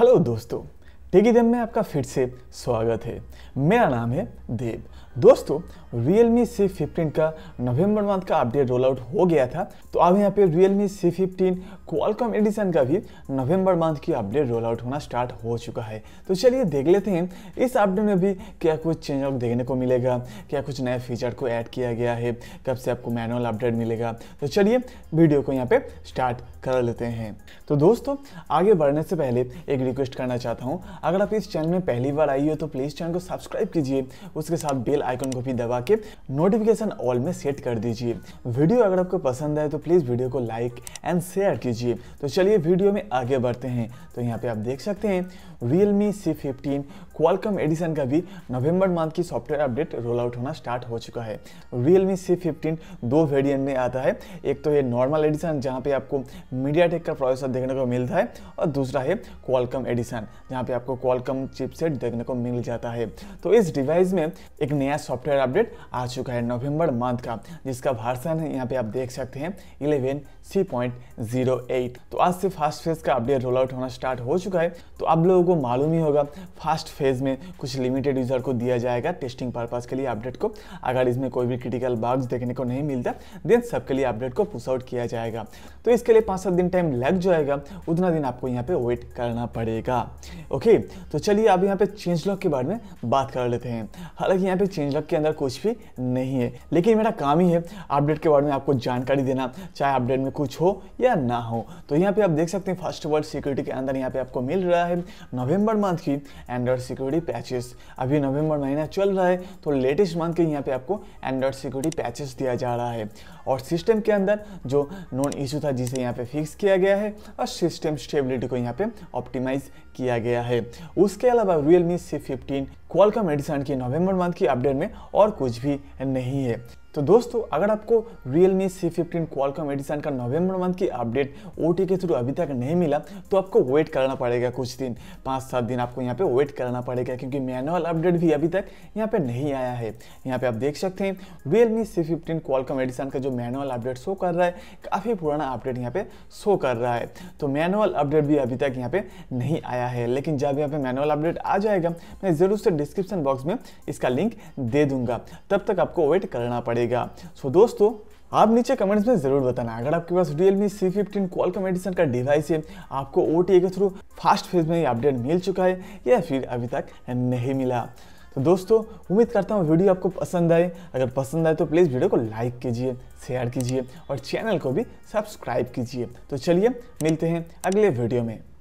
hello दोस्तों टेकी देव में आपका फिर से स्वागत है मेरा नाम है देव दोस्तों Realme C15 का नवंबर मंथ का अपडेट रोल आउट हो गया था तो अब यहाँ पे Realme C15 Qualcomm एडिशन का भी नवंबर मंथ की अपडेट रोल आउट होना स्टार्ट हो चुका है तो चलिए देख लेते हैं इस अपडेट में भी क्या कुछ चेंज आउट देखने को मिलेगा क्या कुछ नए फीचर को ऐड किया गया है कब से आपको मैनुअल अपडेट मिलेगा तो चलिए वीडियो को यहाँ पे स्टार्ट कर लेते हैं तो दोस्तों आगे बढ़ने से पहले एक रिक्वेस्ट करना चाहता हूँ अगर आप इस चैनल में पहली बार आई हो तो प्लीज़ चैनल को सब्सक्राइब कीजिए उसके साथ बेल आइकन को भी दबा के नोटिफिकेशन ऑल में सेट कर दीजिए वीडियो अगर आपको पसंद आए तो प्लीज़ वीडियो को लाइक एंड शेयर कीजिए तो चलिए वीडियो में आगे बढ़ते हैं तो यहाँ पे आप देख सकते हैं Realme C15 Qualcomm एडिशन का भी नवंबर मंथ की सॉफ्टवेयर अपडेट रोल आउट होना स्टार्ट हो चुका है Realme C15 दो वेरिएंट में आता है एक तो ये नॉर्मल एडिशन जहाँ पे आपको मीडिया का प्रोसेसर देखने को मिलता है और दूसरा है Qualcomm एडिशन जहाँ पे आपको आपको क्वालकम चिपसेट देखने को मिल जाता है तो इस डिवाइस में एक नया सॉफ्टवेयर अपडेट आ चुका है नवंबर मंथ का जिसका वर्सन यहाँ पे आप देख सकते हैं eleven C point zero eight तो आज से फास्ट फेज का अपडेट रोल आउट होना स्टार्ट हो चुका है तो आप लोगों को मालूम ही होगा फास्ट फेज में कुछ लिमिटेड यूज़र को दिया जाएगा टेस्टिंग पर्पज़ के लिए अपडेट को अगर इसमें कोई भी क्रिटिकल बग्स देखने को नहीं मिलता देन सबके लिए अपडेट को पुस आउट किया जाएगा तो इसके लिए पाँच सात दिन टाइम लग जाएगा उतना दिन आपको यहाँ पे वेट करना पड़ेगा ओके तो चलिए अब यहाँ पे चेंज लॉक के बारे में बात कर लेते हैं हालांकि यहाँ पे चेंज लॉक के अंदर कुछ भी नहीं है लेकिन मेरा काम ही है अपडेट के बारे में आपको जानकारी देना चाहे अपडेट में कुछ हो या ना हो तो यहाँ पे आप देख सकते हैं फर्स्ट वर्ल्ड सिक्योरिटी के अंदर यहाँ पे आपको मिल रहा है नवंबर मंथ की एंड्रॉयड सिक्योरिटी पैचेस अभी नवंबर महीना चल रहा है तो लेटेस्ट मंथ के यहाँ पे आपको एंड्रॉयड सिक्योरिटी पैचेस दिया जा रहा है और सिस्टम के अंदर जो नॉन इशू था जिसे यहाँ पे फिक्स किया गया है और सिस्टम स्टेबिलिटी को यहाँ पे ऑप्टिमाइज किया गया है उसके अलावा Realme C fifteen Qualcomm edition की नवंबर मंथ की अपडेट में और कुछ भी नहीं है तो दोस्तों अगर आपको Realme C15 fifteen Qualcomm Edison का नवंबर मंथ की अपडेट ओ के थ्रू अभी तक नहीं मिला तो आपको वेट करना पड़ेगा कुछ दिन पाँच सात दिन आपको यहाँ पे वेट करना पड़ेगा क्योंकि मैनुअल अपडेट भी अभी तक यहाँ पे नहीं आया है यहाँ पे आप देख सकते हैं Realme C15 fifteen Qualcomm Edison का जो मैनुअल अपडेट शो कर रहा है काफ़ी पुराना अपडेट यहाँ पर शो कर रहा है तो मैनुअल अपडेट भी अभी तक यहाँ पर नहीं आया है लेकिन जब यहाँ पर मैनुअल अपडेट आ जाएगा मैं ज़रूर से डिस्क्रिप्शन बॉक्स में इसका लिंक दे दूंगा तब तक आपको वेट करना पड़ेगा पड़ेगा सो so, दोस्तों आप नीचे कमेंट्स में ज़रूर बताना अगर आपके पास Realme C15 fifteen Qualcomm edition का डिवाइस है आपको ओ के थ्रू फास्ट फेज में ये अपडेट मिल चुका है या फिर अभी तक नहीं मिला तो दोस्तों उम्मीद करता हूँ वीडियो आपको पसंद आए अगर पसंद आए तो प्लीज़ वीडियो को लाइक कीजिए शेयर कीजिए और चैनल को भी सब्सक्राइब कीजिए तो चलिए मिलते हैं अगले वीडियो में